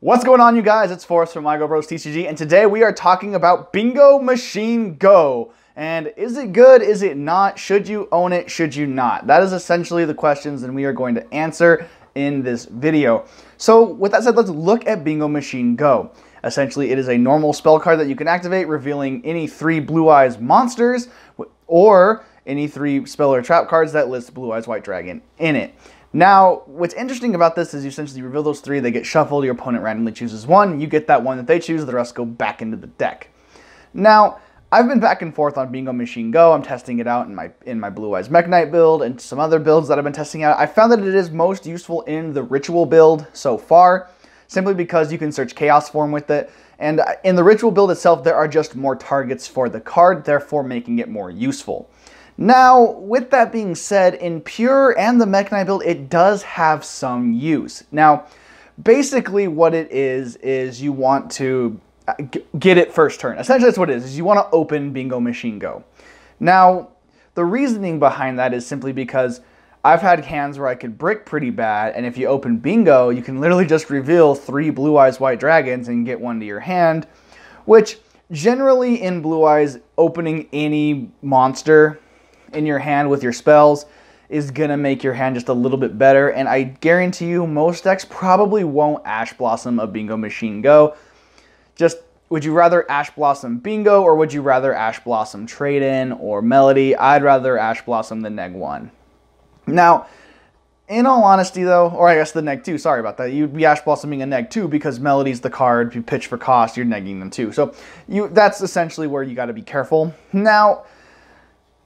What's going on you guys? It's Forrest from MyGoBros Bros TCG and today we are talking about Bingo Machine Go. And is it good? Is it not? Should you own it? Should you not? That is essentially the questions and we are going to answer in this video. So with that said, let's look at Bingo Machine Go. Essentially, it is a normal spell card that you can activate, revealing any three Blue Eyes monsters or any three spell or trap cards that list Blue Eyes White Dragon in it. Now, what's interesting about this is you essentially reveal those three, they get shuffled, your opponent randomly chooses one, you get that one that they choose, the rest go back into the deck. Now, I've been back and forth on Bingo Machine Go, I'm testing it out in my in my Blue Eyes Mech Knight build and some other builds that I've been testing out. I found that it is most useful in the Ritual build so far, simply because you can search Chaos Form with it, and in the Ritual build itself, there are just more targets for the card, therefore making it more useful. Now, with that being said, in Pure and the Mech Knight build, it does have some use. Now, basically what it is, is you want to uh, get it first turn. Essentially, that's what it is, is you want to open Bingo Machine Go. Now, the reasoning behind that is simply because I've had hands where I could brick pretty bad, and if you open Bingo, you can literally just reveal three Blue Eyes White Dragons and get one to your hand, which generally in Blue Eyes, opening any monster in your hand with your spells is gonna make your hand just a little bit better. And I guarantee you, most decks probably won't Ash Blossom a Bingo Machine Go. Just would you rather Ash Blossom Bingo or would you rather Ash Blossom Trade In or Melody? I'd rather Ash Blossom than Neg 1. Now, in all honesty though, or I guess the Neg 2, sorry about that, you'd be Ash Blossoming a Neg 2 because Melody's the card, you pitch for cost, you're negging them too. So you that's essentially where you gotta be careful. Now,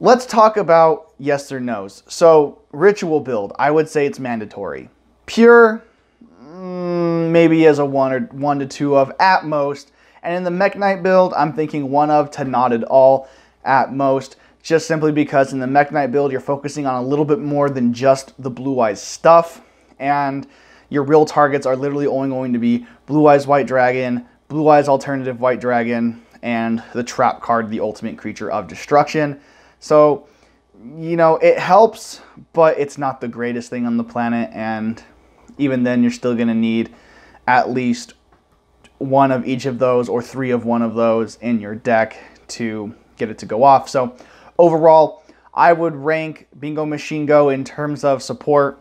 Let's talk about yes or no's. So ritual build, I would say it's mandatory. Pure, mm, maybe as a one or one to two of at most. And in the Mech Knight build, I'm thinking one of to not at all at most, just simply because in the Mech Knight build, you're focusing on a little bit more than just the Blue Eyes stuff. And your real targets are literally only going to be Blue Eyes White Dragon, Blue Eyes Alternative White Dragon, and the Trap card, the ultimate creature of destruction. So, you know, it helps, but it's not the greatest thing on the planet. And even then, you're still going to need at least one of each of those or three of one of those in your deck to get it to go off. So, overall, I would rank Bingo Machine Go in terms of support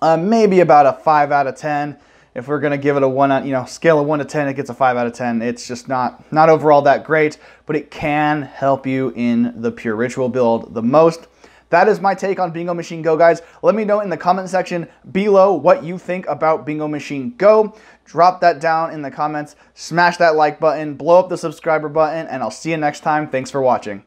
uh, maybe about a 5 out of 10 if we're going to give it a one on, you know, scale of one to 10, it gets a five out of 10. It's just not, not overall that great, but it can help you in the Pure Ritual build the most. That is my take on Bingo Machine Go, guys. Let me know in the comment section below what you think about Bingo Machine Go. Drop that down in the comments, smash that like button, blow up the subscriber button, and I'll see you next time. Thanks for watching.